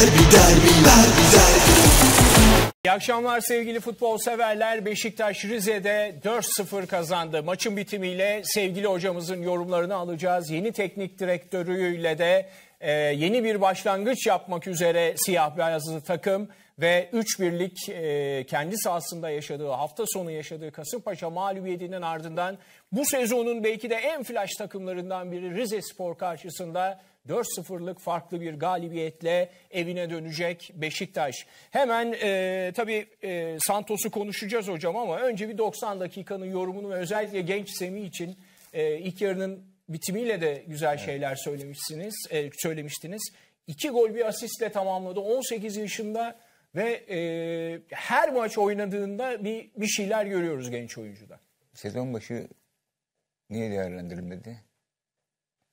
derbi derbi derbi derbi. İyi akşamlar sevgili futbol severler. Beşiktaş Rize'de 4-0 kazandı. Maçın bitimiyle sevgili hocamızın yorumlarını alacağız. Yeni teknik direktörüyle de e, yeni bir başlangıç yapmak üzere siyah beyazlı takım ve 3 birlik e, kendi sahasında yaşadığı hafta sonu yaşadığı Kasımpaşa mağlubiyetinden ardından bu sezonun belki de en flash takımlarından biri Rize Spor karşısında 4-0'lık farklı bir galibiyetle evine dönecek Beşiktaş. Hemen e, tabii e, Santos'u konuşacağız hocam ama önce bir 90 dakikanın yorumunu ve özellikle genç Semih için e, ilk yarının bitimiyle de güzel şeyler söylemişsiniz, e, söylemiştiniz. İki gol bir asistle tamamladı 18 yaşında ve e, her maç oynadığında bir, bir şeyler görüyoruz genç oyuncuda. Sezon başı niye değerlendirilmedi?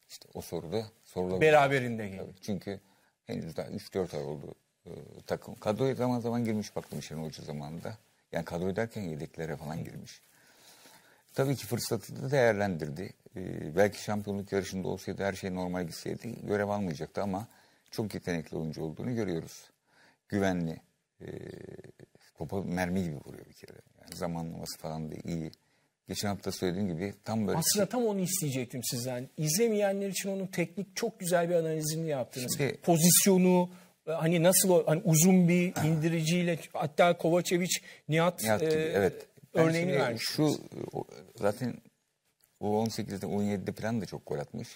İşte o soruda sorular Beraberinde oldu. Çünkü henüz daha 3-4 ay oldu e, takım. Kadroya zaman zaman girmiş baktım Şenol Hoca zamanında. Yani kadro derken yedeklere falan girmiş. Tabii ki fırsatı da değerlendirdi. Ee, belki şampiyonluk yarışında olsaydı her şey normal gitseydi görev almayacaktı ama çok yetenekli oyuncu olduğunu görüyoruz. Güvenli. E, topa mermi gibi vuruyor bir kere. Yani zamanlaması falan da iyi. Geçen hafta söylediğim gibi tam böyle... Aslında tam onu isteyecektim sizden. İzlemeyenler için onun teknik çok güzel bir analizini yaptınız. Şimdi... Pozisyonu, e, hani nasıl hani uzun bir indiriciyle hatta Kovacevic, Nihat, Nihat e, gibi, e, evet. örneğini vermiş. Şu zaten o 18de U17'de falan da çok gol atmış.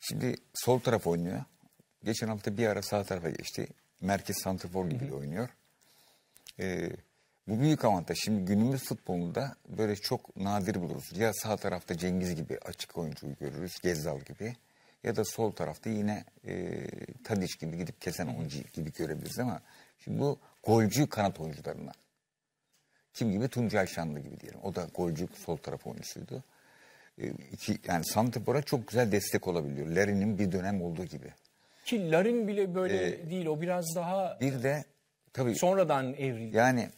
Şimdi sol taraf oynuyor. Geçen hafta bir ara sağ tarafa geçti. Merkez santrafor gibi Hı -hı. oynuyor. Ee, bu büyük avantaj. Şimdi günümüz futbolunda böyle çok nadir buluruz. Ya sağ tarafta Cengiz gibi açık oyuncuyu görürüz, Gezzal gibi. Ya da sol tarafta yine e, Tadiç gibi gidip kesen oyuncu gibi görebiliriz ama şimdi bu golcü kanat oyuncularından. Kim gibi? Tuncay Şanlı gibi diyelim. O da golcü sol taraf oyuncusuydu. E, iki, yani Santifor'a çok güzel destek olabiliyor. Larin'in bir dönem olduğu gibi. Ki Larin bile böyle ee, değil. O biraz daha... Bir de tabii... Sonradan evrildi. Yani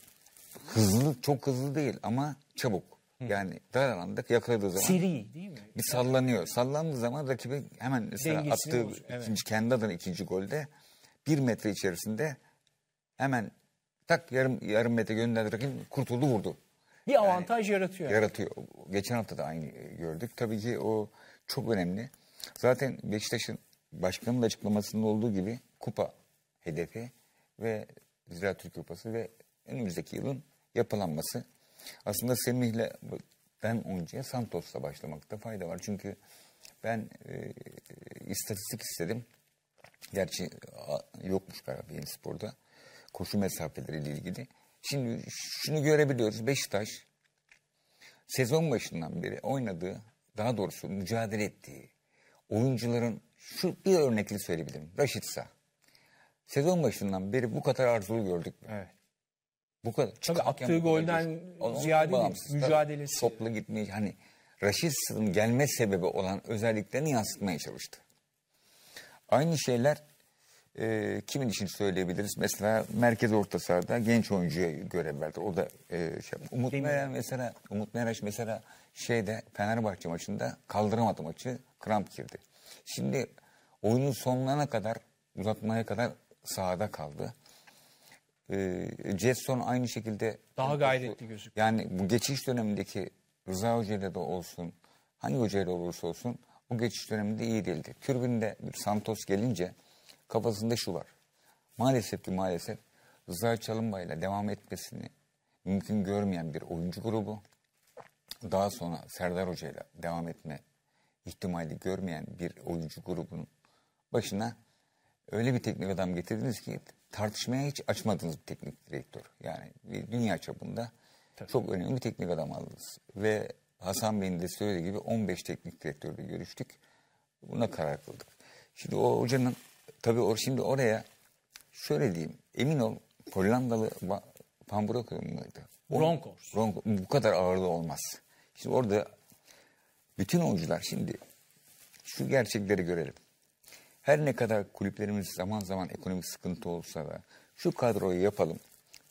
Hızlı çok hızlı değil ama çabuk. Yani dar alanda yakaladığı zaman. Seri değil mi? Bir sallanıyor. Sallandığı zaman rakibi hemen mesela attığı evet. ikinci, kendi adına ikinci golde bir metre içerisinde hemen tak yarım yarım metre gönderdi rakip kurtuldu vurdu. Bir yani, avantaj yaratıyor. Yaratıyor. Geçen hafta da aynı gördük. Tabii ki o çok önemli. Zaten Beşiktaş'ın başkanın açıklamasında olduğu gibi kupa hedefi ve Ziraat Türk Kupası ve önümüzdeki yılın yapılanması. Aslında Semih'le ben önceye Santos'la başlamakta fayda var. Çünkü ben e, istatistik istedim. Gerçi yokmuş galiba yeni sporda. Koşu mesafeleriyle ilgili. Şimdi şunu görebiliyoruz. Beşiktaş sezon başından beri oynadığı, daha doğrusu mücadele ettiği oyuncuların şu bir örnekli söyleyebilirim. Raşit Sezon başından beri bu kadar arzulu gördük. Mü? Evet. Bu kadar. Tabii attığı golden ziyade değil, mücadelesi. Toplu gitmeyi hani Raşit'in gelme sebebi olan özelliklerini yansıtmaya çalıştı. Aynı şeyler e, kimin için söyleyebiliriz? Mesela merkez orta sahada genç oyuncuya görev verdi. O da e, şey, Umut Meraş mesela Umut Meraş mesela şeyde Fenerbahçe maçında kaldıramadı maçı. Kramp girdi. Şimdi oyunun sonlarına kadar uzatmaya kadar sahada kaldı. E, Jetson aynı şekilde... Daha gayretli gözüküyor. Yani bu geçiş dönemindeki Rıza Hoca ile de olsun, hangi hoca ile olursa olsun bu geçiş döneminde iyi değildi. Türbünde bir Santos gelince kafasında şu var. Maalesef ki maalesef Rıza Çalınbay'la devam etmesini mümkün görmeyen bir oyuncu grubu. Daha sonra Serdar ile devam etme ihtimali görmeyen bir oyuncu grubunun başına öyle bir teknik adam getirdiniz ki tartışmaya hiç açmadığınız bir teknik direktör. Yani dünya çapında Tabii. çok önemli bir teknik adam aldınız. Ve Hasan Bey'in de söylediği gibi 15 teknik direktörle görüştük. Buna karar kıldık. Şimdi o hocanın tabii or, şimdi oraya şöyle diyeyim. Emin ol Hollandalı Van Broekhoven mıydı? Broncos. Broncos. Bu kadar ağırlığı olmaz. Şimdi orada bütün oyuncular şimdi şu gerçekleri görelim. Her ne kadar kulüplerimiz zaman zaman ekonomik sıkıntı olsa da şu kadroyu yapalım.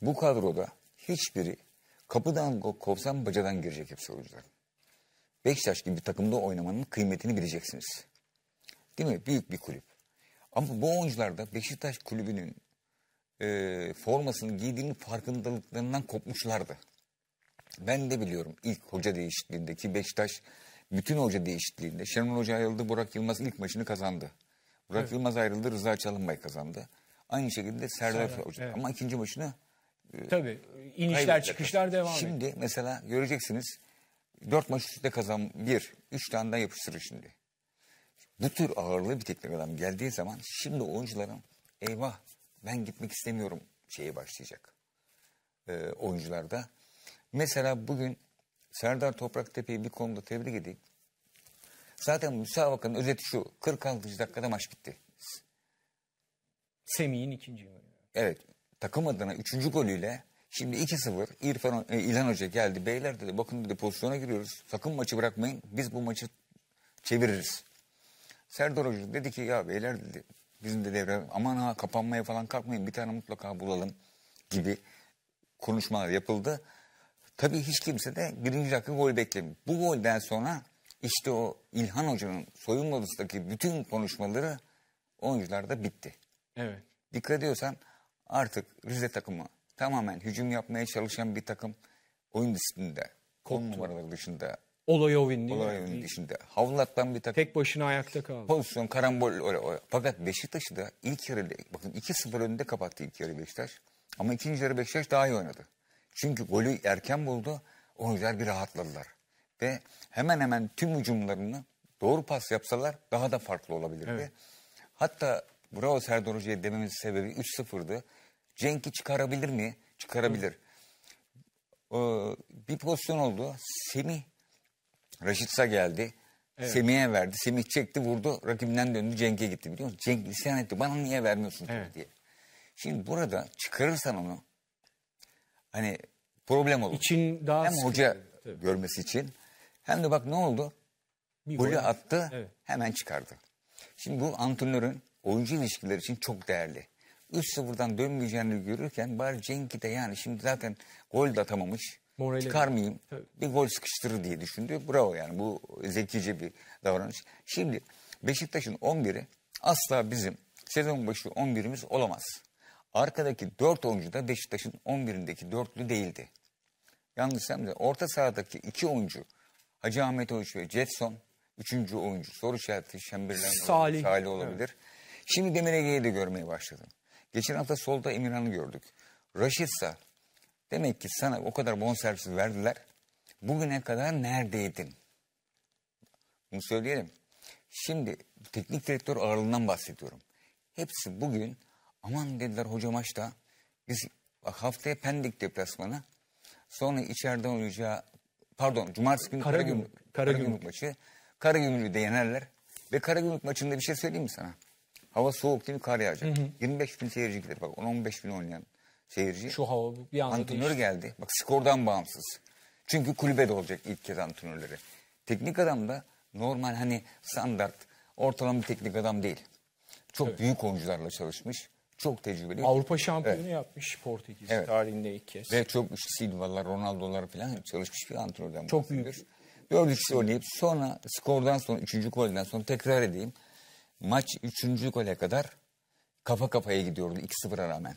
Bu kadroda hiçbiri kapıdan kovsan bacadan girecek hepsi oyuncular. Beşiktaş gibi bir takımda oynamanın kıymetini bileceksiniz. Değil mi? Büyük bir kulüp. Ama bu oyuncular da Beşiktaş kulübünün e, formasını giydiğinin farkındalıklarından kopmuşlardı. Ben de biliyorum ilk hoca değişikliğindeki Beşiktaş bütün hoca değişikliğinde Şenol Hoca ayrıldı Burak Yılmaz ilk maçını kazandı. Burak evet. Yılmaz ayrıldı, Rıza Çalınbay kazandı. Aynı şekilde Serdar Hoca. Evet. Ama ikinci maçını e, Tabii inişler kaybetler. çıkışlar devam ediyor. Şimdi et. mesela göreceksiniz dört maç üstte kazan bir, üç tane daha yapıştırır şimdi. Bu tür ağırlığı bir teknik adam geldiği zaman şimdi oyuncuların eyvah ben gitmek istemiyorum şeyi başlayacak. E, oyuncularda. Mesela bugün Serdar Toprak Tepe'yi bir konuda tebrik edeyim. Zaten müsabakanın özeti şu. 46. dakikada maç bitti. Semih'in ikinci golü. Evet. Takım adına üçüncü golüyle şimdi 2-0 İrfan, e, İlhan Hoca geldi. Beyler dedi bakın dedi pozisyona giriyoruz. Sakın maçı bırakmayın. Biz bu maçı çeviririz. Serdar Hoca dedi ki ya beyler dedi bizim de devre aman ha kapanmaya falan kalkmayın bir tane mutlaka bulalım gibi konuşmalar yapıldı. Tabii hiç kimse de birinci dakika gol beklemiyor. Bu golden sonra işte o İlhan Hoca'nın soyunma odasındaki bütün konuşmaları oyuncularda bitti. Evet. Dikkat ediyorsan artık Rize takımı tamamen hücum yapmaya çalışan bir takım oyun disiplinde. Kod numaraları dışında. Olayovin değil Olayovin mi? dışında. Havlattan bir takım. Tek başına ayakta kaldı. Pozisyon karambol. Öyle, öyle. Fakat Beşiktaş'ı da ilk yarıda, bakın 2-0 önünde kapattı ilk yarı Beşiktaş. Ama ikinci yarı Beşiktaş daha iyi oynadı. Çünkü golü erken buldu. Oyuncular bir rahatladılar ve hemen hemen tüm hücumlarını doğru pas yapsalar daha da farklı olabilirdi. Evet. Hatta bravo Serdar Hoca'ya dememiz sebebi 3-0'dı. Cenk'i çıkarabilir mi? Çıkarabilir. Ee, bir pozisyon oldu. Semih Raşitsa geldi. Evet. Semih'e verdi. Semih çekti vurdu. Rakibinden döndü. Cenk'e gitti biliyor musun? Cenk isyan etti. Bana niye vermiyorsun evet. diye. Şimdi burada çıkarırsan onu hani problem olur. İçin daha hem hoca tabii. görmesi için hem de bak ne oldu? Bir golü boyun. attı evet. hemen çıkardı. Şimdi bu antrenörün oyuncu ilişkileri için çok değerli. 3-0'dan dönmeyeceğini görürken bari Cenk'i de yani şimdi zaten gol de atamamış. Morali çıkarmayayım. Tabii. Bir gol sıkıştırır diye düşündü. Bravo yani bu zekice bir davranış. Şimdi Beşiktaş'ın 11'i asla bizim sezon başı 11'imiz olamaz. Arkadaki 4 oyuncu da Beşiktaş'ın 11'indeki dörtlü değildi. Yanlış hem de orta sahadaki 2 oyuncu Hacı Ahmet Oğuz ve Jetson üçüncü oyuncu. Soru işareti Şembirlen Salih. Salih olabilir. Evet. Şimdi Demir Ege'yi de görmeye başladım. Geçen hafta solda Emirhan'ı gördük. Raşitsa demek ki sana o kadar bonservisi verdiler. Bugüne kadar neredeydin? Bunu söyleyelim. Şimdi teknik direktör ağırlığından bahsediyorum. Hepsi bugün aman dediler hoca maçta biz bak haftaya Pendik deplasmanı sonra içeriden oynayacağı pardon cumartesi günü Karagümrük, Karagümrük, Karagümrük maçı. Karagümrük'ü de yenerler. Ve Karagümrük maçında bir şey söyleyeyim mi sana? Hava soğuk değil mi? Kar yağacak. Hı hı. 25 bin seyirci gider. Bak 10-15 bin oynayan seyirci. Şu hava bir anda Antrenör değişti. geldi. Bak skordan bağımsız. Çünkü kulübede olacak ilk kez antrenörleri. Teknik adam da normal hani standart ortalama bir teknik adam değil. Çok evet. büyük oyuncularla çalışmış çok tecrübeli. Avrupa şampiyonu evet. yapmış Portekiz evet. tarihinde ilk kez. Ve çok işte Silva'lar, Ronaldo'lar falan çalışmış bir antrenörden. Çok büyük. 4-3 oynayıp sonra skordan sonra üçüncü golden sonra tekrar edeyim. Maç üçüncü gole kadar kafa kafaya gidiyordu 2-0'a rağmen.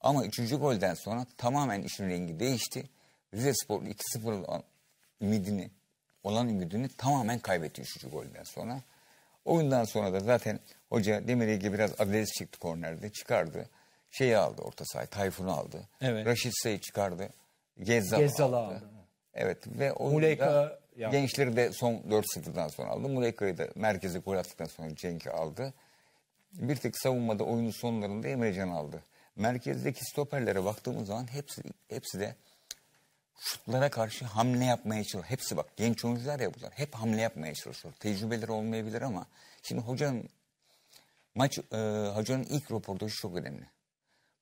Ama üçüncü golden sonra tamamen işin rengi değişti. Rize Spor 2-0 ümidini olan ümidini tamamen kaybetti üçüncü golden sonra. Oyundan sonra da zaten Hoca demediği gibi biraz adres çıktı kornerde çıkardı. Şeyi aldı orta sahayı Tayfun'u aldı. Evet. Raşit Say'ı çıkardı. Gezzal'ı Gezzal aldı. aldı. Evet ve Muleka gençleri de son 4 sıfırdan sonra aldı. Muleka'yı da merkeze gol attıktan sonra Cenk'i aldı. Bir tek savunmada oyunun sonlarında Emrecan aldı. Merkezdeki stoperlere baktığımız zaman hepsi hepsi de şutlara karşı hamle yapmaya çalışıyor. Hepsi bak genç oyuncular ya bunlar. Hep hamle yapmaya çalışıyor. Tecrübeleri olmayabilir ama şimdi hocanın Maç e, Hacı'nın ilk röportajı çok önemli.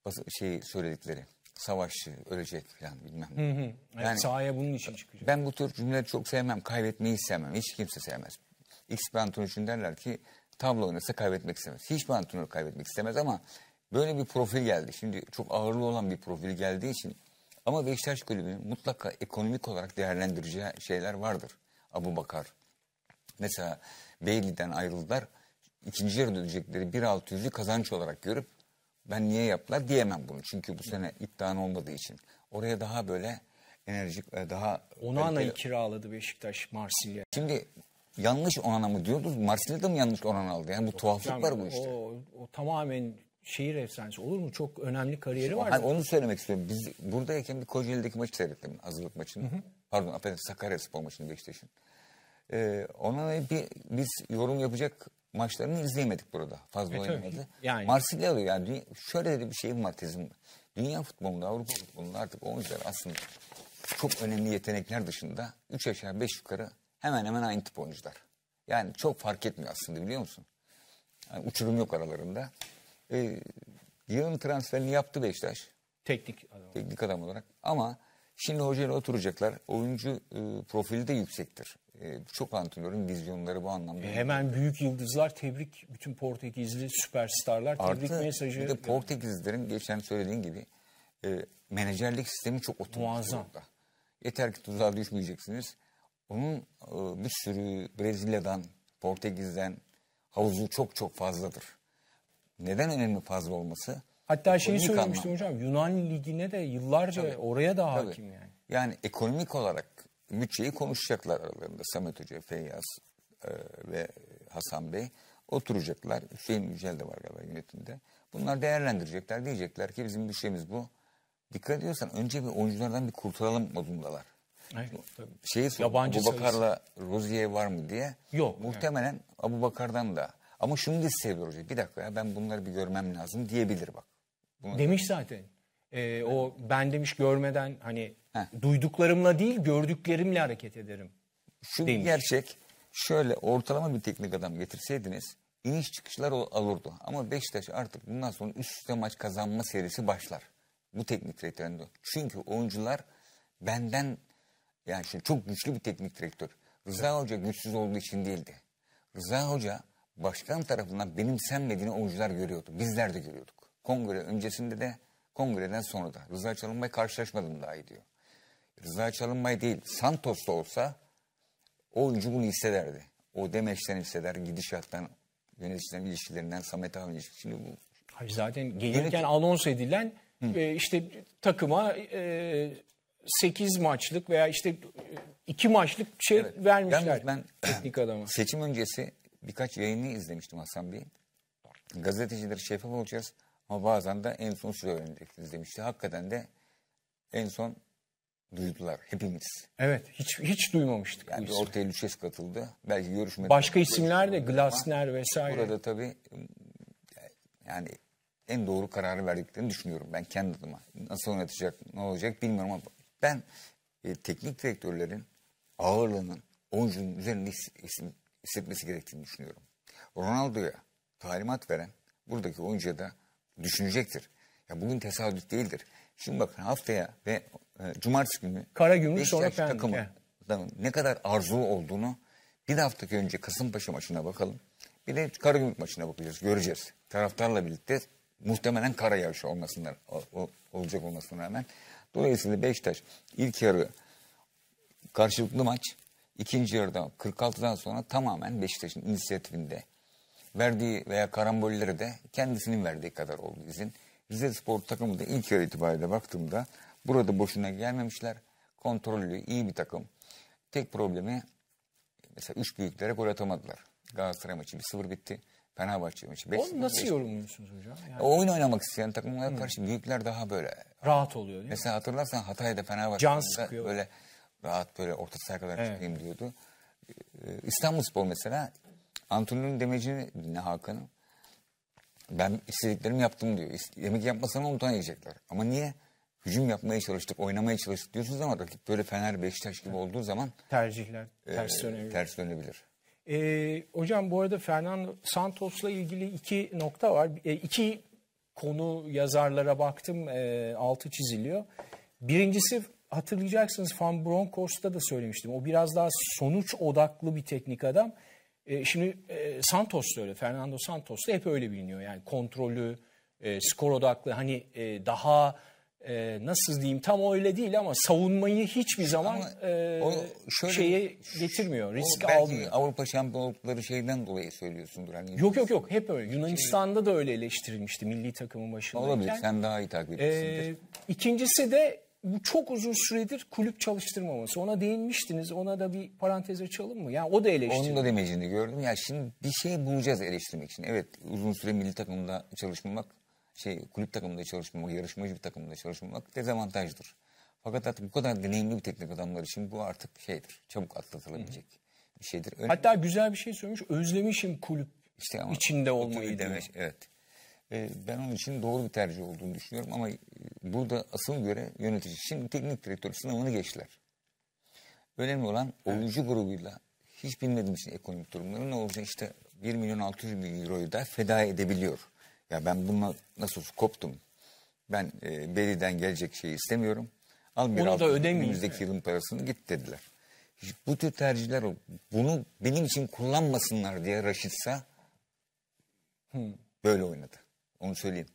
Bas, şey söyledikleri. Savaşçı, ölecek falan bilmem ne. Hı hı. Yani, sahaya bunun için çıkacak. Ben bu tür cümleleri çok sevmem. Kaybetmeyi sevmem. Hiç kimse sevmez. X bir antrenör için derler ki tablo oynasa kaybetmek istemez. Hiçbir antrenör kaybetmek istemez ama böyle bir profil geldi. Şimdi çok ağırlı olan bir profil geldiği için ama Beşiktaş kulübünün mutlaka ekonomik olarak değerlendireceği şeyler vardır. Abu Bakar. Mesela Beyli'den ayrıldılar ikinci yarı ödeyecekleri 1.600'ü kazanç olarak görüp ben niye yaptılar diyemem bunu. Çünkü bu sene iddian olmadığı için. Oraya daha böyle enerjik e, daha... Onana'yı belki... kiraladı Beşiktaş Marsilya. Şimdi yanlış Onana mı diyordunuz? Marsilya'da mı yanlış Onana aldı? Yani bu o, tuhaflık var bu işte. O, o tamamen şehir efsanesi olur mu? Çok önemli kariyeri var. onu söylemek istiyorum. Biz buradayken bir Kocaeli'deki maçı seyrettim. Hazırlık maçını. Hı hı. Pardon affedin Sakarya Spor maçını Beşiktaş'ın. Ee, ona bir, biz yorum yapacak maçlarını izleyemedik burada. Fazla e, oynamadı. Yani. Marsilya'da yani şöyle dedi bir şeyim var tezim. Dünya futbolunda, Avrupa futbolunda artık oyuncular aslında çok önemli yetenekler dışında 3 aşağı 5 yukarı hemen hemen aynı tip oyuncular. Yani çok fark etmiyor aslında biliyor musun? Yani uçurum yok aralarında. Ee, yılın transferini yaptı Beşiktaş. Teknik adam. Teknik adam olarak. Ama Şimdi hocayla oturacaklar. Oyuncu e, profili de yüksektir. E, çok antrenörün vizyonları bu anlamda. E, hemen büyük yıldızlar tebrik. Bütün Portekizli süperstarlar tebrik Artı, mesajı. Bir de Portekizlilerin geçen söylediğin gibi e, menajerlik sistemi çok oturmuş Yeter ki tuzağa düşmeyeceksiniz. Onun e, bir sürü Brezilya'dan, Portekiz'den havuzu çok çok fazladır. Neden önemli fazla olması? Hatta şeyi söylemiştim anlamda. hocam Yunan Ligi'ne de yıllarca Tabii. oraya da hakim Tabii. yani. Yani ekonomik olarak bütçeyi konuşacaklar aralarında Samet Hoca, Feyyaz e, ve Hasan Bey oturacaklar. Hüseyin Yücel de var galiba yönetimde. Bunlar değerlendirecekler. Diyecekler ki bizim bir şeyimiz bu. Dikkat ediyorsan önce bir oyunculardan bir kurtulalım modundalar. Şeyi sor, Yabancı Abu Bakar'la Rozier var mı diye. Yok. Muhtemelen yani. Abu Bakar'dan da. Ama şunu da hissediyor hoca. Bir dakika ya ben bunları bir görmem lazım diyebilir bak. Bunu Demiş zaten. Ee, o ben demiş görmeden hani Heh. duyduklarımla değil gördüklerimle hareket ederim. Şu demiş. gerçek şöyle ortalama bir teknik adam getirseydiniz iniş çıkışlar olurdu. Ama Beşiktaş artık bundan sonra üst üste maç kazanma serisi başlar. Bu teknik direktöründe. Çünkü oyuncular benden yani şu çok güçlü bir teknik direktör. Rıza Hoca güçsüz olduğu için değildi. Rıza Hoca başkan tarafından benimsenmediğini oyuncular görüyordu. Bizler de görüyorduk. Kongre öncesinde de kongreden sonra da Rıza Çalınbay karşılaşmadım daha iyi diyor. Rıza Çalınbay değil Santos da olsa oyuncu bunu hissederdi. O demeçten hisseder, gidişattan, yöneticilerin ilişkilerinden, Samet Ağa'nın ilişkisini bu. Hayır, zaten gelirken Yönet... anons edilen e, işte takıma e, 8 maçlık veya işte 2 e, maçlık şey evet. vermişler. Ben, ben teknik adama. Seçim öncesi birkaç yayını izlemiştim Hasan Bey. Gazetecileri şeffaf olacağız. Ama bazen de en son şurada öğreneceksiniz demişti. Hakikaten de en son duydular hepimiz. Evet hiç hiç duymamıştık. Yani ortaya Lüçes katıldı. Belki görüşmedi. Başka isimler de Glasner vesaire. Burada tabii yani en doğru kararı verdiklerini düşünüyorum ben kendi adıma. Nasıl oynatacak, ne olacak bilmiyorum ama ben e, teknik direktörlerin ağırlığının oyuncunun üzerinde his, hissetmesi gerektiğini düşünüyorum. Ronaldo'ya talimat veren buradaki oyuncuya da düşünecektir. Ya bugün tesadüf değildir. Şimdi bakın haftaya ve e, cumartesi günü Kara gümrük sonra takımı ne kadar arzu olduğunu bir hafta önce Kasımpaşa maçına bakalım. Bir de Karagümrük maçına bakacağız, göreceğiz. Taraftarla birlikte muhtemelen kara yağışı olmasından o, olacak olmasına rağmen. Dolayısıyla Beşiktaş ilk yarı karşılıklı maç, ikinci yarıda 46'dan sonra tamamen Beşiktaş'ın inisiyatifinde verdiği veya karambolleri de kendisinin verdiği kadar oldu izin. Rize Spor takımı da ilk yarı itibariyle baktığımda burada boşuna gelmemişler. Kontrollü, iyi bir takım. Tek problemi mesela üç büyüklere gol atamadılar. Galatasaray maçı bir 0 bitti. Fenerbahçe maçı 5 Onu nasıl beş... yorumluyorsunuz hocam? Yani... Oyun oynamak isteyen takımlara karşı büyükler daha böyle. Rahat oluyor değil Mesela mi? hatırlarsan Hatay'da Fenerbahçe'de böyle rahat böyle orta sahaya kadar evet. çıkayım diyordu. Ee, İstanbul Spor mesela Antrenörün demeci dinle Hakan'ın? Ben istediklerimi yaptım diyor. Yemek yapmasam 10 tane Ama niye? Hücum yapmaya çalıştık, oynamaya çalıştık diyorsunuz ama rakip böyle Fener, Beşiktaş gibi olduğu zaman... Tercihler e, ters dönebilir. Ters dönebilir. E, hocam bu arada Fernando Santos'la ilgili iki nokta var. E, iki konu yazarlara baktım e, altı çiziliyor. Birincisi hatırlayacaksınız Van Bronckhorst'ta da söylemiştim. O biraz daha sonuç odaklı bir teknik adam. E, şimdi e, Santos da öyle. Fernando Santos da hep öyle biliniyor. Yani kontrolü, e, skor odaklı hani daha nasıl diyeyim tam öyle değil ama savunmayı hiçbir zaman ama şöyle, şeye şey, getirmiyor, risk almıyor. Avrupa şampiyonlukları şeyden dolayı söylüyorsundur. Hani yok yok yok hep öyle. Yunanistan'da da öyle eleştirilmişti milli takımın başında. Olabilir sen daha iyi takip ediyorsundur. E, ikincisi de bu çok uzun süredir kulüp çalıştırmaması. Ona değinmiştiniz. Ona da bir parantez açalım mı? Yani o da eleştirdi. Onun da demecini gördüm. Ya şimdi bir şey bulacağız eleştirmek için. Evet uzun süre milli takımda çalışmamak, şey kulüp takımında çalışmamak, yarışmacı bir takımda çalışmamak dezavantajdır. Fakat artık bu kadar deneyimli bir teknik adamlar için bu artık şeydir. Çabuk atlatılabilecek Hı. bir şeydir. Önemli. Hatta güzel bir şey söylemiş. Özlemişim kulüp işte ama içinde olmayı demiş. Evet. E, ben onun için doğru bir tercih olduğunu düşünüyorum ama e, burada asıl göre yönetici. Şimdi teknik direktör sınavını geçtiler. Önemli olan oyuncu evet. grubuyla hiç bilmediğim için ekonomik durumları ne olacak işte 1 milyon 600 bin euroyu da feda edebiliyor. Ya ben bununla nasıl koptum. Ben e, Beri'den gelecek şeyi istemiyorum. Al bir da ödemeyin. Önümüzdeki yılın parasını git dediler. Hiç bu tür tercihler bunu benim için kullanmasınlar diye Raşitsa hmm. böyle oynadı. Onu söyleyeyim.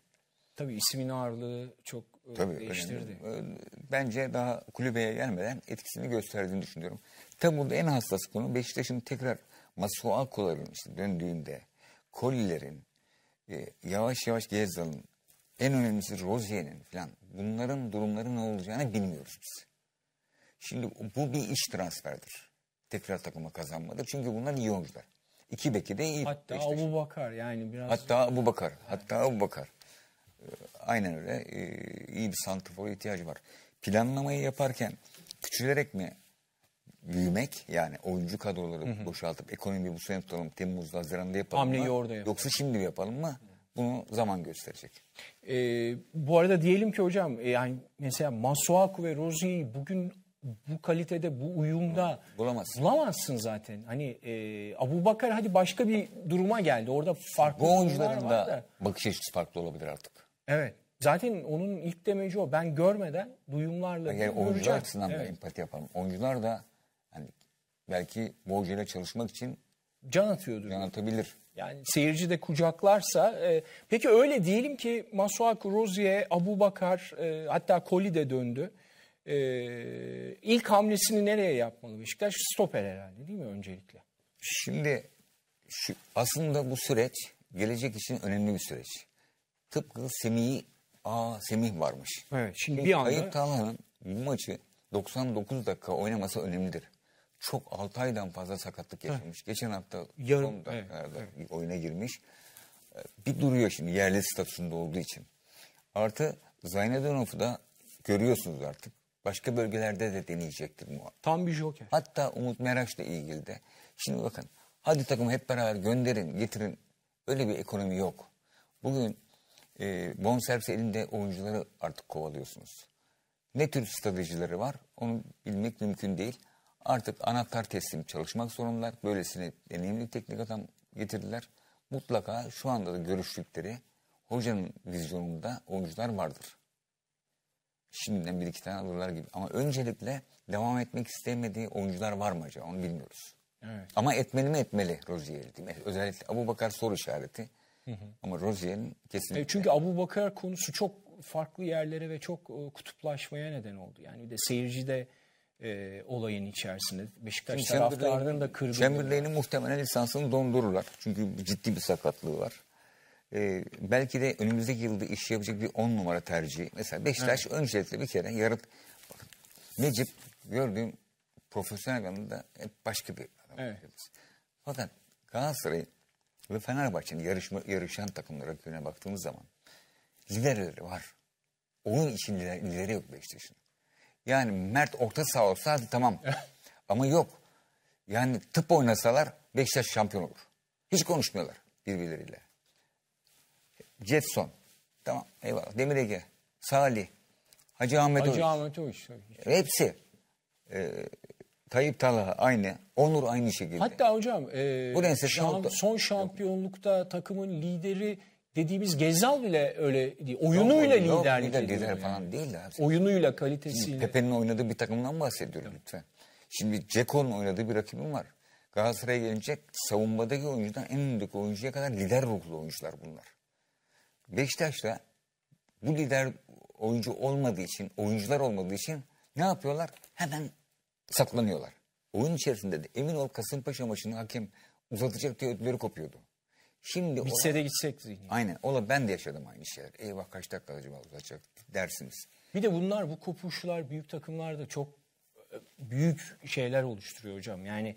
Tabii ismin ağırlığı çok e, Tabii, değiştirdi. Önemli. Bence daha kulübeye gelmeden etkisini gösterdiğini düşünüyorum. Tabii burada en hassas konu Beşiktaş'ın tekrar Masuako'ların işte döndüğünde Kolli'lerin, e, yavaş yavaş Gezdal'ın, en önemlisi Rozier'in falan bunların durumları ne olacağını bilmiyoruz biz. Şimdi bu bir iş transferdir. Tekrar takıma kazanmadır. Çünkü bunlar iyi oyuncular. İki beki de iyi. Hatta Beşiktaş. Abu Bakar yani biraz. Hatta Abu Bakar. Yani. Hatta Abu Bakar. Ee, aynen öyle. Ee, iyi bir santrafora ihtiyacı var. Planlamayı yaparken küçülerek mi büyümek yani oyuncu kadroları hı hı. boşaltıp ekonomiyi bu sene tutalım Temmuz'da Haziran'da yapalım Hamleyi mı? Orada yapalım. Yoksa şimdi mi yapalım mı? Bunu zaman gösterecek. Ee, bu arada diyelim ki hocam e, yani mesela Masuaku ve Rozi'yi bugün bu kalitede, bu uyumda bulamazsın, bulamazsın zaten. Hani e, Abu Bakar hadi başka bir duruma geldi. Orada farklı Bu oyuncuların da, da bakış açısı farklı olabilir artık. Evet. Zaten onun ilk demeci o. Ben görmeden duyumlarla yani göreceğim. Oyuncular açısından evet. da empati yapalım. Oyuncular da hani belki bu hocayla çalışmak için can atıyordur. Can atabilir. Yani seyirci de kucaklarsa. E, peki öyle diyelim ki Masuaku, Rozier, Abu Bakar e, hatta Koli de döndü e, ilk hamlesini nereye yapmalı Beşiktaş? Stoper herhalde değil mi öncelikle? Şimdi şu, aslında bu süreç gelecek için önemli bir süreç. Tıpkı Semih'i, aa Semih varmış. Evet şimdi, şimdi bir anda... Ayıp Talha'nın bu maçı 99 dakika oynaması önemlidir. Çok 6 aydan fazla sakatlık yaşamış. Heh. Geçen hafta Yarın, son dakikalarda evet, evet. oyuna girmiş. Ee, bir duruyor şimdi yerli statüsünde olduğu için. Artı Zaynedonov'u da görüyorsunuz artık. Başka bölgelerde de deneyecektir muhakkak. Tam bir joker. Hatta Umut Meraş'la ilgili de. Şimdi bakın hadi takım hep beraber gönderin getirin. Öyle bir ekonomi yok. Bugün e, bonservis elinde oyuncuları artık kovalıyorsunuz. Ne tür stratejileri var onu bilmek mümkün değil. Artık anahtar teslim çalışmak zorundalar. Böylesine deneyimli teknik adam getirdiler. Mutlaka şu anda da görüştükleri hocanın vizyonunda oyuncular vardır şimdiden bir iki tane alırlar gibi. Ama öncelikle devam etmek istemediği oyuncular var mı acaba onu bilmiyoruz. Evet. Ama etmeli mi etmeli Rozier'i değil mi? Özellikle Abu Bakar soru işareti. Ama Rozier'in kesinlikle... E çünkü Abu Bakar konusu çok farklı yerlere ve çok e, kutuplaşmaya neden oldu. Yani bir de seyirci de e, olayın içerisinde. Beşiktaş taraftarının da kırdığı... Chamberlain'in muhtemelen lisansını dondururlar. Çünkü ciddi bir sakatlığı var e, belki de önümüzdeki yılda iş yapacak bir on numara tercihi. Mesela Beşiktaş evet. öncelikle bir kere yarat... Bakın, Necip gördüğüm profesyonel anlamda hep başka bir adam. Evet. Fakat Galatasaray ve Fenerbahçe'nin yarışma, yarışan takımlara yöne baktığımız zaman liderleri var. Onun için lider, lideri yok Beşiktaş'ın. Yani Mert orta sağ olsa hadi tamam. Ama yok. Yani tıp oynasalar Beşiktaş şampiyon olur. Hiç konuşmuyorlar birbirleriyle. Jetson. Tamam eyvallah. Demir Ege, Salih, Hacı Ahmet Hacı Oğuz. Ahmet Oğuz. Hepsi. Ee, Tayyip Talha aynı, Onur aynı şekilde. Hatta hocam e, Bu şam, son şampiyonlukta takımın lideri dediğimiz Gezal bile öyle değil. Oyunuyla yok, yok, liderlik lider, lider yani. falan değil. Abi. Oyunuyla, kalitesiyle. Pepe'nin oynadığı bir takımdan bahsediyorum evet. lütfen. Şimdi Ceko'nun oynadığı bir rakibim var. Galatasaray'a gelince savunmadaki oyuncudan en öndeki oyuncuya kadar lider ruhlu oyuncular bunlar. Beşiktaş'ta bu lider oyuncu olmadığı için, oyuncular olmadığı için ne yapıyorlar? Hemen saklanıyorlar. Oyun içerisinde de emin ol Kasımpaşa maçını hakem uzatacak diye ödülleri kopuyordu. Şimdi Bitse ola, de gitsek. Aynen. Ola ben de yaşadım aynı şeyler. Eyvah kaç dakika acaba uzatacak dersiniz. Bir de bunlar bu kopuşlar büyük takımlarda çok e, büyük şeyler oluşturuyor hocam. Yani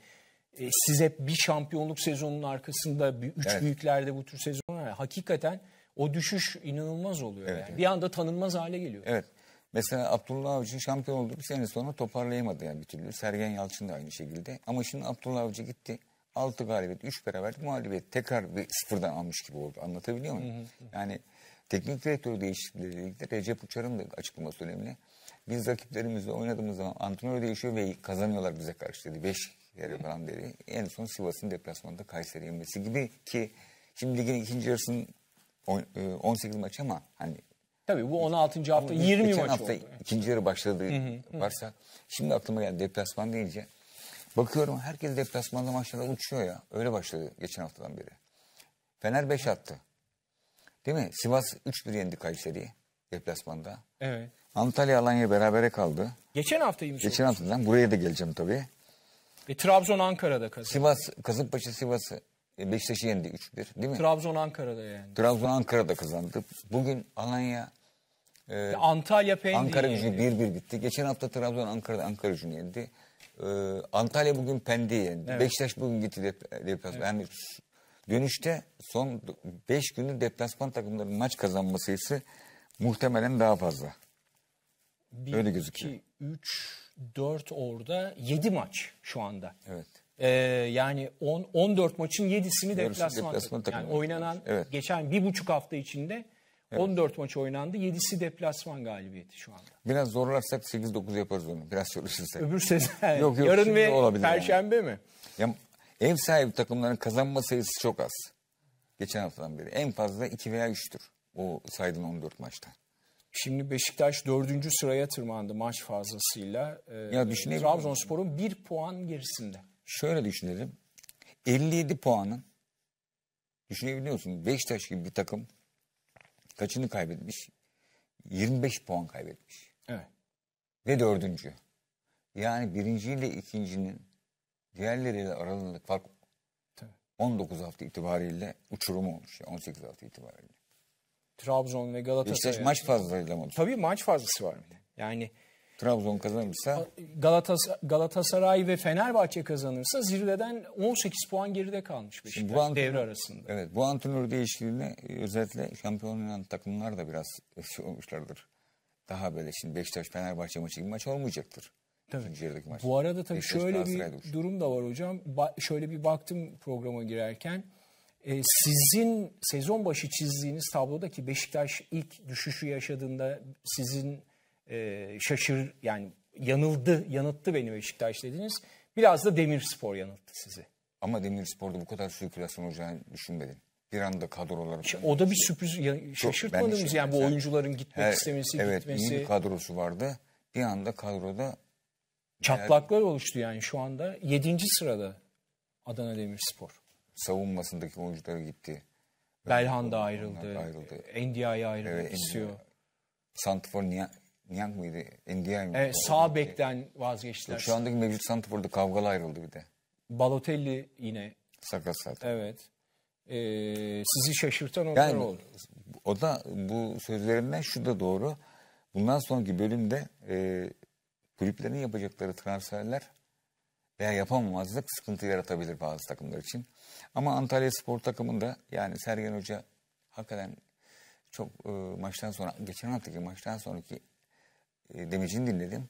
e, siz hep bir şampiyonluk sezonunun arkasında bir, üç evet. büyüklerde bu tür sezonlar hakikaten o düşüş inanılmaz oluyor. Evet, yani. evet. Bir anda tanınmaz hale geliyor. Evet. Mesela Abdullah Avcı şampiyon oldu bir sene sonra toparlayamadı yani bir türlü. Sergen Yalçın da aynı şekilde. Ama şimdi Abdullah Avcı gitti. 6 galibiyet, 3 beraberlik mağlubiyet. Tekrar bir sıfırdan almış gibi oldu. Anlatabiliyor muyum? Hı hı. Yani teknik direktör değişiklikleriyle ilgili Recep Uçar'ın da açıklaması önemli. Biz rakiplerimizle oynadığımız zaman antrenör değişiyor ve kazanıyorlar bize karşı dedi. 5 kere falan dedi. En son Sivas'ın deplasmanında Kayseri yenmesi gibi ki şimdi ligin ikinci yarısının 18 e, maç ama hani Tabii bu 16. hafta 20 maç hafta oldu. ikinci yarı başladı varsa şimdi aklıma geldi deplasman deyince. Bakıyorum herkes deplasmanda maçlara uçuyor ya. Öyle başladı geçen haftadan beri. Fener 5 attı. Değil mi? Sivas 3-1 yendi Kayseri'yi deplasmanda. Evet. Antalya Alanya berabere kaldı. Geçen haftayı Geçen haftadan buraya da geleceğim tabii. E, Trabzon Ankara'da kazandı. Sivas, Kasımpaşa Sivas'ı e, Beşiktaş'ı yendi 3-1 değil mi? Trabzon Ankara'da yani. Trabzon Ankara'da kazandı. Bugün Alanya e, Antalya Pendik. Ankara gücü 1-1 bitti. Geçen hafta Trabzon Ankara'da Ankara gücünü yendi. E, Antalya bugün Pendik'i yendi. Evet. Beşiktaş bugün gitti dep deplasman. Evet. Yani dönüşte son 5 günün deplasman takımlarının maç kazanma sayısı muhtemelen daha fazla. Bir, Öyle gözüküyor. 2, 3, 4 orada 7 maç şu anda. Evet. Ee, yani 10 14 maçın 7'sini deplasmanda. Deplasman yani oynanan evet. geçen bir buçuk hafta içinde evet. 14 maç oynandı. 7'si deplasman galibiyeti şu anda. Biraz zorlarsak 8-9 yaparız onu. Biraz çalışırsak. Öbür sezon. yok, yok, Yarın ve perşembe yani. mi? Ya, ev sahibi takımların kazanma sayısı çok az. Geçen haftadan beri. En fazla 2 veya 3'tür. O saydığın 14 maçta. Şimdi Beşiktaş dördüncü sıraya tırmandı maç fazlasıyla. Ee, ya Trabzonspor'un bir puan gerisinde şöyle düşünelim. 57 puanın düşünebiliyorsun Beşiktaş gibi bir takım kaçını kaybetmiş? 25 puan kaybetmiş. Evet. Ve dördüncü. Yani birinciyle ikincinin diğerleriyle aralarındaki fark 19 hafta itibariyle uçurumu olmuş. 18 hafta itibariyle. Trabzon ve Galatasaray. Beşiktaş maç fazlasıyla mı? Tabii maç fazlası var. Yani Trabzon kazanırsa Galatas Galatasaray ve Fenerbahçe kazanırsa zirveden 18 puan geride kalmış Beşiktaş Şimdi bu antrenör, devre arasında. Evet bu antrenör değişikliğine e, özellikle şampiyon olan takımlar da biraz şey olmuşlardır. Daha böyle şimdi Beşiktaş Fenerbahçe maçı gibi maç olmayacaktır. Tabii. Maç. Bu arada tabii Beşiktaş şöyle bir durum da var hocam. Ba- şöyle bir baktım programa girerken. E, sizin sezon başı çizdiğiniz tablodaki Beşiktaş ilk düşüşü yaşadığında sizin e, şaşır yani yanıldı, yanılttı beni Beşiktaş dediniz. Biraz da Demirspor yanılttı sizi. Ama Demirspor'da bu kadar sirkülasyon olacağını düşünmedim. Bir anda kadroları... İşte o da bir sürpriz, şaşırtmadığımız Çok, şey- yani bu oyuncuların gitmek her, istemesi, evet, gitmesi. Evet, iyi bir kadrosu vardı. Bir anda kadroda... Çatlaklar her... oluştu yani şu anda. Yedinci sırada Adana Demirspor. Savunmasındaki oyuncular gitti. Belhanda ayrıldı. ayrıldı. Endia'ya ayrıldı. Evet, Endia. Santifor Young mıydı? Ndiaye mıydı? Evet, sağ bekten vazgeçtiler. Şu andaki mevcut Santifor'da kavgalı ayrıldı bir de. Balotelli yine. Sakat zaten. Evet. Ee, sizi şaşırtan onlar yani, oldu. O da bu sözlerinden şu da doğru. Bundan sonraki bölümde e, kulüplerin yapacakları transferler veya yapamamazlık sıkıntı yaratabilir bazı takımlar için. Ama Antalya Spor takımında yani Sergen Hoca hakikaten çok e, maçtan sonra geçen haftaki maçtan sonraki e, Demic'ini dinledim.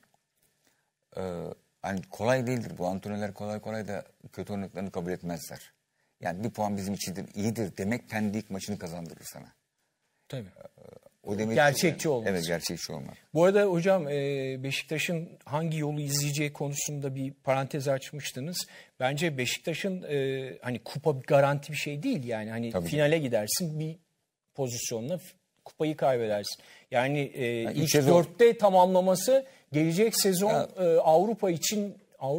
Ee, hani kolay değildir bu. Antrenörler kolay kolay da kötü oynadıklarını kabul etmezler. Yani bir puan bizim içindir, iyidir demek pendik maçını kazandırır sana. Tabii. E, o demek gerçekçi yani. olmak. Evet gerçekçi olmak. Bu arada hocam e, Beşiktaş'ın hangi yolu izleyeceği konusunda bir parantez açmıştınız. Bence Beşiktaş'ın hani kupa garanti bir şey değil yani hani Tabii finale ki. gidersin bir pozisyonla kupayı kaybedersin. Yani e, yani 3-4'te tamamlaması gelecek sezon ya. e, Avrupa için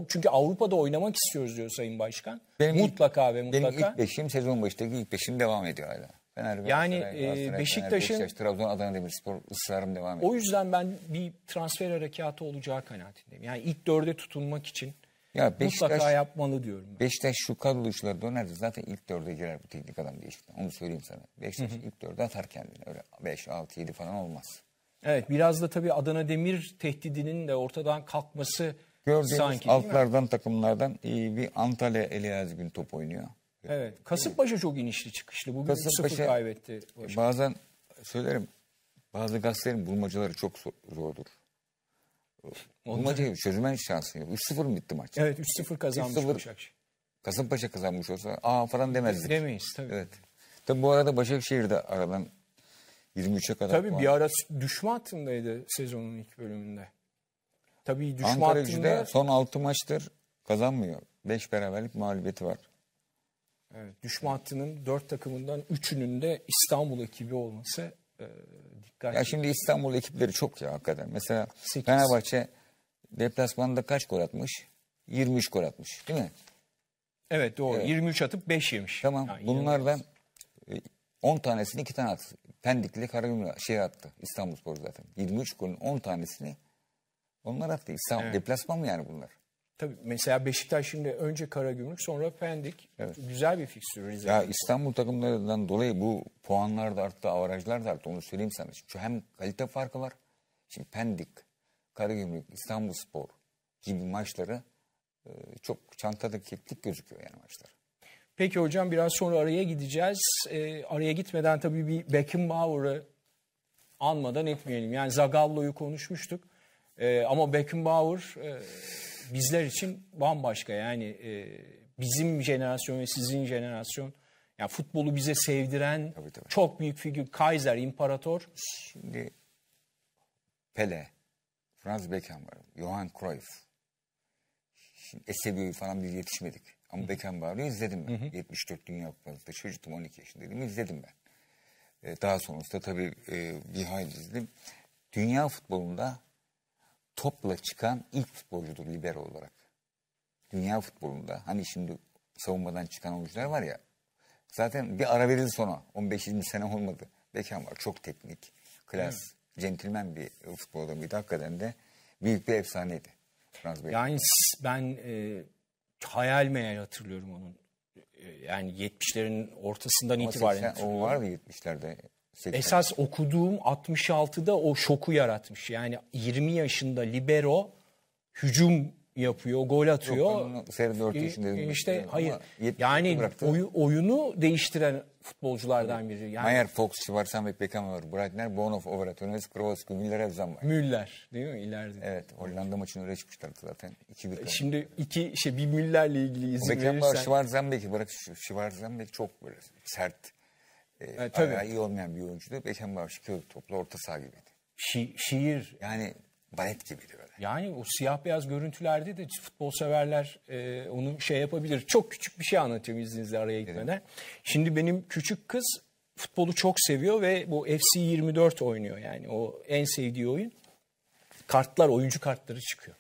çünkü Avrupa'da oynamak istiyoruz diyor Sayın Başkan. Benim mutlaka ilk, ve mutlaka. Benim ilk beşim sezon başındaki ilk beşim devam ediyor hala. Fener, yani e, Beşiktaş'ın Beşiktaş, Trabzon, Adana Demirspor ısrarım devam ediyor. O yüzden ben bir transfer harekatı olacağı kanaatindeyim. Yani ilk dörde tutunmak için ya Beşiktaş, Mutlaka yapmalı diyorum. Ben. Beşiktaş şu kadroyuşları dönerdi zaten ilk dörde girer bu teknik adam değişikliği. Onu söyleyeyim sana. Beşiktaş hı hı. ilk dörde atar kendini. Öyle 5, 6, 7 falan olmaz. Evet biraz da tabii Adana Demir tehdidinin de ortadan kalkması Gördüğünüz sanki. altlardan takımlardan iyi bir Antalya Elias gün top oynuyor. Evet. Kasımpaşa çok inişli çıkışlı. Bugün Kasımpaşa, 3-0 kaybetti. Başka. Bazen söylerim bazı gazetelerin bulmacaları çok zordur bulmacayı çözmen şansın yok. 3-0 mı bitti maç? Evet 3-0 kazanmış 3-0. Başakşehir. Kasımpaşa kazanmış olsa aa falan demezdik. Demeyiz tabii. Evet. Tabii bu arada Başakşehir'de aradan 23'e kadar. Tabii bir ara düşme hattındaydı sezonun ilk bölümünde. Tabii düşme Ankara hattında... Gücü'de son 6 maçtır kazanmıyor. 5 beraberlik mağlubiyeti var. Evet, düşme hattının 4 takımından 3'ünün de İstanbul ekibi olması e, dikkat... Ya şimdi İstanbul ekipleri çok ya hakikaten. Mesela 8. Fenerbahçe deplasmanda kaç gol atmış? 23 gol atmış değil mi? Evet doğru. Evet. 23 atıp 5 yemiş. Tamam. Yani Bunlardan e, 10 tanesini 2 tane attı. Pendikli Karagümrük şey attı. İstanbul Spor zaten. 23 golün 10 tanesini onlar attı. İstanbul evet. deplasman mı yani bunlar? Tabii mesela Beşiktaş şimdi önce Karagümrük sonra Pendik. Evet. Güzel bir fikstür Rize. Ya İstanbul takımlarından dolayı bu puanlar da arttı, avarajlar da arttı. Onu söyleyeyim sana. Şu hem kalite farkı var. Şimdi Pendik, Karagümrük, İstanbul Spor gibi maçları e, çok çantada kilitlik gözüküyor yani maçlar. Peki hocam biraz sonra araya gideceğiz. E, araya gitmeden tabii bir Beckenbauer'ı anmadan etmeyelim. Yani Zagallo'yu konuşmuştuk. E, ama Beckenbauer e, bizler için bambaşka yani e, bizim jenerasyon ve sizin jenerasyon yani futbolu bize sevdiren tabii, tabii. çok büyük figür Kaiser İmparator, Şimdi Pele, Franz Beckenbauer, Johan Cruyff. Şimdi Esebiyo'yu falan biz yetişmedik. Ama Beckenbauer'ı izledim ben. Hı hı. 74 Dünya Kupası'nda çocuktum 12 yaşındaydım izledim ben. Ee, daha sonrasında tabii e, bir hayli izledim. Dünya futbolunda topla çıkan ilk futbolcudur libero olarak. Dünya futbolunda hani şimdi savunmadan çıkan oyuncular var ya. Zaten bir ara verildi sonra 15 20 sene olmadı. Bekan var çok teknik, klas, hmm. centilmen bir futbol adamıydı hakikaten de büyük bir efsaneydi. Fransız yani ben e, hayal meyal hatırlıyorum onun. E, yani 70'lerin ortasından Ama itibaren. O vardı 70'lerde 80. Esas okuduğum 66'da o şoku yaratmış. Yani 20 yaşında libero hücum yapıyor, gol atıyor. Yok, senin 4 e, e, yaşında dedim. İşte yani hayır. Yani oy, oyunu değiştiren futbolculardan biri. Yani, Mayer, Fox, Schwarzenberg, Beckenbauer, Breitner, Bonhoff, Overtones, Kroosku, Müller, Evzan var. Müller değil mi ileride? Evet Hollanda maçını öyle çıkmışlardı zaten. 2-1 e, Şimdi iki şey bir Müller'le ilgili izin Beckenbauer, verirsen. Beckenbauer, Schwarzenberg'i bırak Schwarzenberg çok böyle sert e, e, iyi olmayan bir oyuncuydu. Beşen Barış köy toplu orta saha gibiydi. Şi şiir. Yani balet gibiydi böyle. Yani o siyah beyaz görüntülerde de futbol severler e, onu şey yapabilir. Çok küçük bir şey anlatayım izninizle araya gitmeden. Şimdi benim küçük kız futbolu çok seviyor ve bu FC 24 oynuyor yani o en sevdiği oyun. Kartlar, oyuncu kartları çıkıyor.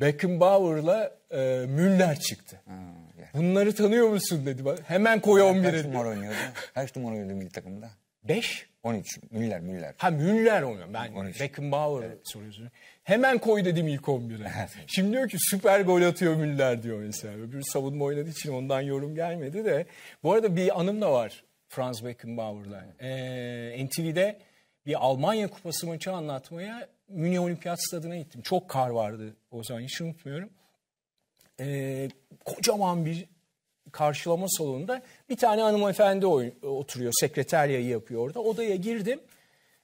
Beckenbauer'la e, Müller çıktı. Hmm, yani. Bunları tanıyor musun dedi bana. Hemen koy 11'e. Kaç numara oynuyordu? Kaç numara oynuyordu milli takımda? 5. 13. Müller, Müller. Ha Müller oynuyor. Ben 13. Beckenbauer evet. soruyorsun. Hemen koy dedim ilk 11'e. Şimdi diyor ki süper gol atıyor Müller diyor mesela. Öbürü savunma oynadığı için ondan yorum gelmedi de. Bu arada bir anım da var Franz Beckenbauer'la. Ee, NTV'de bir Almanya Kupası maçı anlatmaya Münih Olimpiyat Stadı'na gittim. Çok kar vardı o zaman hiç unutmuyorum. Ee, kocaman bir karşılama salonunda bir tane hanımefendi oturuyor. Sekreteryayı yapıyor orada. Odaya girdim.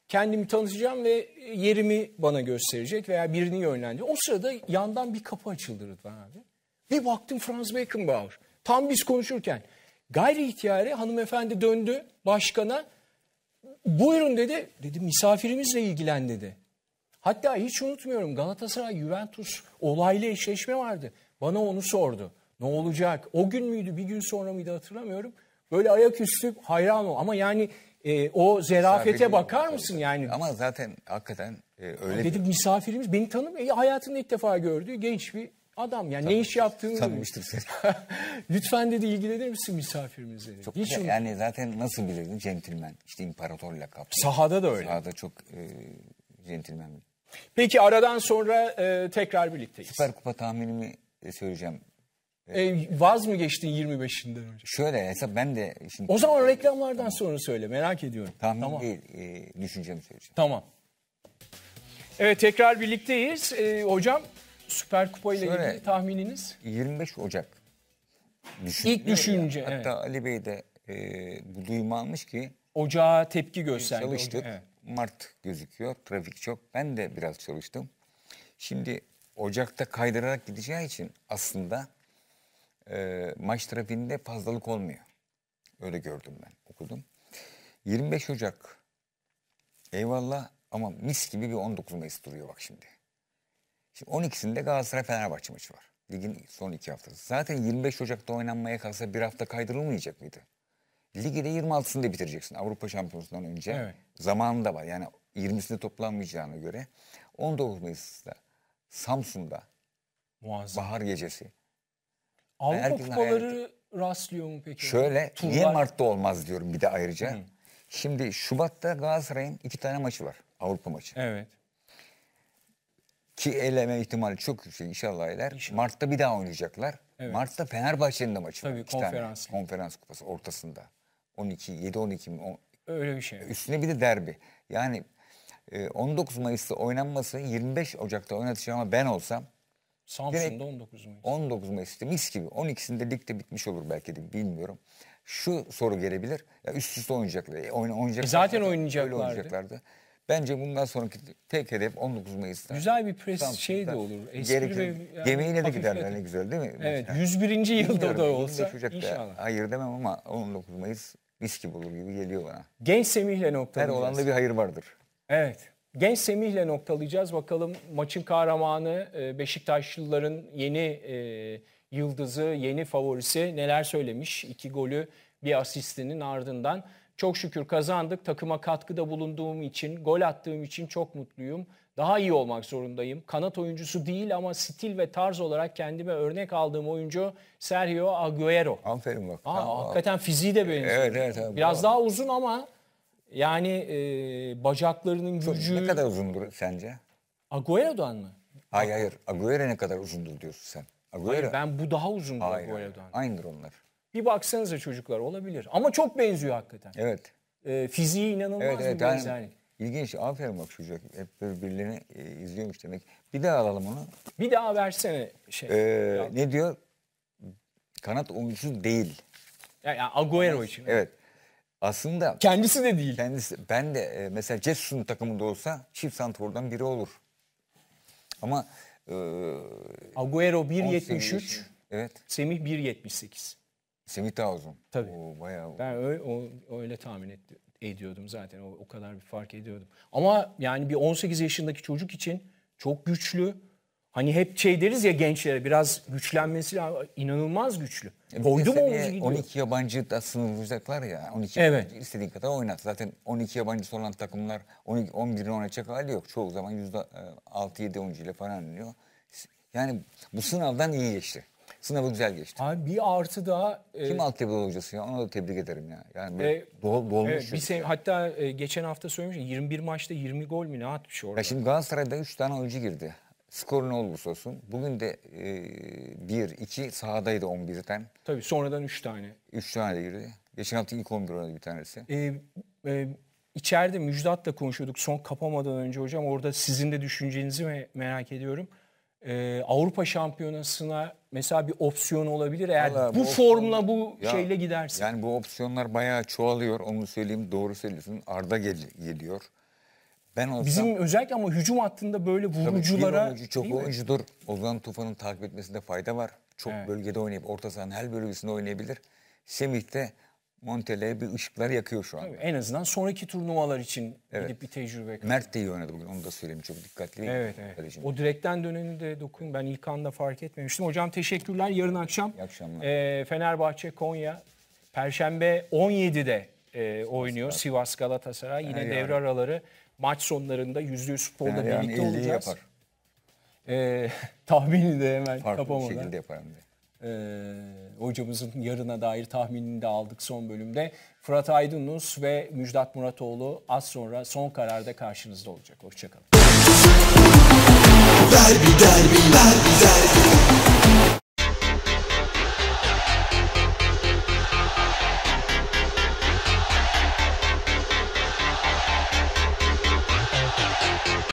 Kendimi tanıtacağım ve yerimi bana gösterecek veya birini yönlendirecek. O sırada yandan bir kapı açıldı Rıdvan abi. Bir baktım Franz Beckenbauer. Tam biz konuşurken. Gayri ihtiyari hanımefendi döndü başkana. Buyurun dedi. Dedi misafirimizle ilgilen dedi. Hatta hiç unutmuyorum Galatasaray Juventus olaylı eşleşme vardı. Bana onu sordu. Ne olacak? O gün müydü bir gün sonra mıydı hatırlamıyorum. Böyle ayaküstü hayran ol. Ama yani e, o zerafete bakar mısın yani? Ama zaten hakikaten e, öyle Dedik bir... misafirimiz beni tanım e, hayatında ilk defa gördüğü genç bir adam. Yani Tanım, ne iş yaptığını... Tanımıştır seni. Lütfen dedi ilgilenir misin misafirimizle? Çok Hiç güzel. Yani zaten nasıl bilirdin? Centilmen. İşte imparator lakap. Sahada da öyle. Sahada çok e, centilmen. Peki aradan sonra e, tekrar birlikteyiz. Süper Kupa tahminimi e, söyleyeceğim. E, vaz mı geçtin 25'inden önce? Şöyle hesap ben de şimdi... O zaman reklamlardan tamam. sonra söyle merak ediyorum. Tahmin tamam. değil e, düşüncemi söyleyeceğim. Tamam. Evet tekrar birlikteyiz. E, hocam Süper Kupa ile ilgili tahmininiz? 25 Ocak. İlk düşünce. Ya. Hatta evet. Ali Bey de e, bu duyumu almış ki... Ocağa tepki gösterdi. Çalıştık. evet. Mart gözüküyor. Trafik çok. Ben de biraz çalıştım. Şimdi Ocak'ta kaydırarak gideceği için aslında e, maç trafiğinde fazlalık olmuyor. Öyle gördüm ben, okudum. 25 Ocak eyvallah ama mis gibi bir 19 Mayıs duruyor bak şimdi. Şimdi 12'sinde Galatasaray Fenerbahçe maçı var. Ligin son iki haftası. Zaten 25 Ocak'ta oynanmaya kalsa bir hafta kaydırılmayacak mıydı? Ligi de 26'sında bitireceksin Avrupa Şampiyonası'ndan önce. Evet. Zamanı da var. Yani 20'sinde toplanmayacağına göre 19 Mayıs'ta Samsun'da Muazzam. bahar gecesi. Avrupa kupaları hayal... rastlıyor mu peki? Şöyle Turlar... niye Mart'ta olmaz diyorum bir de ayrıca. Hı. Şimdi Şubat'ta Galatasaray'ın iki tane maçı var. Avrupa maçı. Evet. Ki eleme ihtimali çok yüksek inşallah eler. Mart'ta bir daha oynayacaklar. Evet. Mart'ta Fenerbahçe'nin de maçı Tabii, var. Tabii konferans. Tane. Konferans kupası ortasında. 12, 7, 12 mi? Öyle bir şey. Üstüne bir de derbi. Yani 19 e, Mayıs'ta oynanması 25 Ocak'ta oynatacağım ama ben olsam Samsun'da 19 Mayıs. 19 Mayıs'ta mis gibi. 12'sinde ligde bitmiş olur belki de bilmiyorum. Şu soru gelebilir. Ya üst üste oynayacaklar. E, oyna, oynayacaklar. E zaten oynayacaklardı. oynayacaklardı. Bence bundan sonraki tek hedef 19 Mayıs'ta. Güzel bir pres Samsun'da şey de olur. Espri yani yemeğine de giderler ne güzel değil mi? Evet. 101. yılda da olsa inşallah. Hayır demem ama 19 Mayıs mis gibi olur gibi geliyor bana. Genç Semih'le noktalayacağız. Her olanda bir hayır vardır. Evet. Genç Semih'le noktalayacağız. Bakalım maçın kahramanı e, Beşiktaşlıların yeni e, yıldızı, yeni favorisi neler söylemiş? İki golü bir asistinin ardından. Çok şükür kazandık. Takıma katkıda bulunduğum için, gol attığım için çok mutluyum daha iyi olmak zorundayım. Kanat oyuncusu değil ama stil ve tarz olarak kendime örnek aldığım oyuncu Sergio Agüero. Aferin bak. Aa, tamam. Hakikaten fiziği de benziyor. Evet, evet, evet, Biraz tamam. daha uzun ama yani e, bacaklarının gücü... Ne kadar uzundur sence? Agüero'dan mı? Hayır hayır. Agüero ne kadar uzundur diyorsun sen. Agüero. Hayır ben bu daha uzundur hayır, Agüero'dan. Hayır. Aynıdır onlar. Bir baksanıza çocuklar olabilir. Ama çok benziyor hakikaten. Evet. E, fiziği inanılmaz evet, evet, bir benzerlik. Yani... İlginç. Aferin bak çocuk. Hep böyle birilerini e, izliyormuş demek. Bir daha alalım onu. Bir daha versene şey. Ee, ne diyor? Kanat oyuncusu değil. Yani Agüero Ama, için. Evet. Aslında kendisi de değil. Kendisi ben de e, mesela Cessus'un takımında olsa çift santrfordan biri olur. Ama e, Agüero 1.73. Evet. Semih 1.78. Semih daha uzun. Tabii. O, bayağı... Ben öyle, o, öyle tahmin ettim ediyordum zaten. O, o kadar bir fark ediyordum. Ama yani bir 18 yaşındaki çocuk için çok güçlü. Hani hep şey deriz ya gençlere biraz güçlenmesi inanılmaz güçlü. E, Koydum omuzu gidiyor. 12 yabancı da sınırlayacaklar ya. 12 evet. yabancı istediğin kadar oynat. Zaten 12 yabancı olan takımlar 12 11'ini oynayacak hali yok. Çoğu zaman %6-7 oyuncu ile falan oynuyor. Yani bu sınavdan iyi geçti. Sınavı güzel geçti. Abi bir artı daha... E, Kim e, alt level hocası ya? Ona da tebrik ederim ya. Yani e, dol, dolmuş. E, bir şey, hatta e, geçen hafta söylemiş 21 maçta 20 gol mü ne atmış orada? Ya şimdi Galatasaray'da 3 tane oyuncu girdi. Skor ne olursa olsun. Bugün de 1-2 e, sahadaydı 11'den. Tabii sonradan 3 tane. 3 tane de girdi. Geçen hafta ilk 11 oynadı bir tanesi. E, e, içeride Müjdat'la konuşuyorduk son kapamadan önce hocam. Orada sizin de düşüncenizi merak ediyorum e, Avrupa Şampiyonası'na mesela bir opsiyon olabilir eğer Vallahi bu, bu formla bu ya, şeyle gidersin. Yani bu opsiyonlar bayağı çoğalıyor onu söyleyeyim doğru söylüyorsun Arda gel geliyor. Ben olsam, Bizim özellikle ama hücum hattında böyle vuruculara... Tabii oyuncu çok oyuncudur. Ozan Tufan'ın takip etmesinde fayda var. Çok evet. bölgede oynayıp orta sahanın her bölgesinde oynayabilir. Semih de Montele bir ışıklar yakıyor şu an. en azından sonraki turnuvalar için evet. gidip bir tecrübe kazanıyor. Mert de iyi oynadı bugün onu da söyleyeyim çok dikkatli. Evet, evet. Kardeşim. O direkten döneni de dokun ben ilk anda fark etmemiştim. Hocam teşekkürler yarın akşam e, Fenerbahçe Konya Perşembe 17'de e, oynuyor Sivas, Galatasaray yine yani devre araları maç sonlarında yüzde sporda yani birlikte olacağız. Yapar. E, tahmini de hemen Farklı kapamadan. Farklı bir şekilde yaparım diye. Ee, hocamızın yarına dair tahminini de aldık son bölümde. Fırat Aydınus ve Müjdat Muratoğlu az sonra son kararda karşınızda olacak. Hoşçakalın. Derbi, derbi, derbi, derbi.